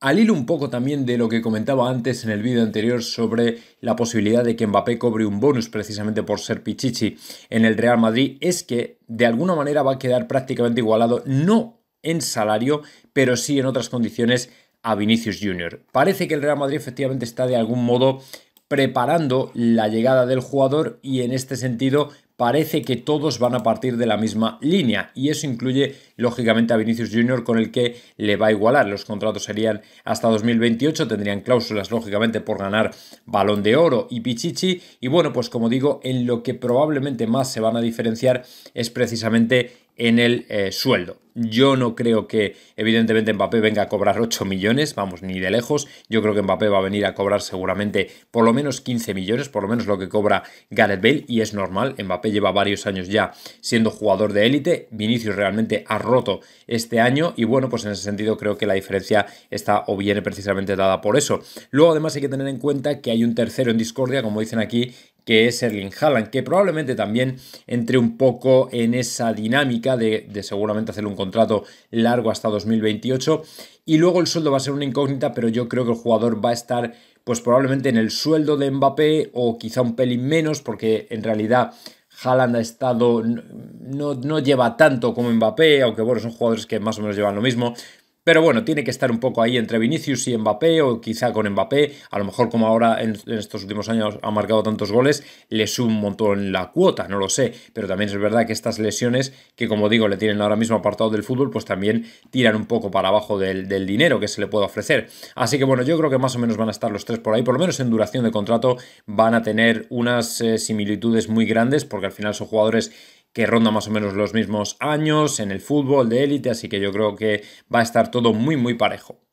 Al hilo un poco también de lo que comentaba antes en el vídeo anterior sobre la posibilidad de que Mbappé cobre un bonus precisamente por ser Pichichi en el Real Madrid, es que de alguna manera va a quedar prácticamente igualado, no en salario, pero sí en otras condiciones a Vinicius Jr. Parece que el Real Madrid efectivamente está de algún modo preparando la llegada del jugador y en este sentido parece que todos van a partir de la misma línea y eso incluye lógicamente a Vinicius Junior con el que le va a igualar. Los contratos serían hasta 2028, tendrían cláusulas lógicamente por ganar balón de oro y pichichi y bueno pues como digo en lo que probablemente más se van a diferenciar es precisamente en el eh, sueldo. Yo no creo que, evidentemente, Mbappé venga a cobrar 8 millones, vamos, ni de lejos. Yo creo que Mbappé va a venir a cobrar seguramente por lo menos 15 millones, por lo menos lo que cobra Gareth Bale, y es normal. Mbappé lleva varios años ya siendo jugador de élite. Vinicius realmente ha roto este año, y bueno, pues en ese sentido creo que la diferencia está o viene precisamente dada por eso. Luego, además, hay que tener en cuenta que hay un tercero en discordia, como dicen aquí, que es Erling Haaland, que probablemente también entre un poco en esa dinámica de, seguramente hacer un contrato largo hasta 2028. Y luego el sueldo va a ser una incógnita, pero yo creo que el jugador va a estar pues probablemente en el sueldo de Mbappé o quizá un pelín menos, porque en realidad Haaland ha estado, no, no lleva tanto como Mbappé, aunque bueno, son jugadores que más o menos llevan lo mismo, pero bueno, tiene que estar un poco ahí entre Vinicius y Mbappé, o quizá con Mbappé, a lo mejor como ahora en, estos últimos años ha marcado tantos goles, le sube un montón la cuota, no lo sé. Pero también es verdad que estas lesiones, que como digo, le tienen ahora mismo apartado del fútbol, pues también tiran un poco para abajo del, dinero que se le puede ofrecer. Así que bueno, yo creo que más o menos van a estar los tres por ahí, por lo menos en duración de contrato van a tener unas eh, similitudes muy grandes, porque al final son jugadores que ronda más o menos los mismos años en el fútbol de élite, así que yo creo que va a estar todo muy muy parejo.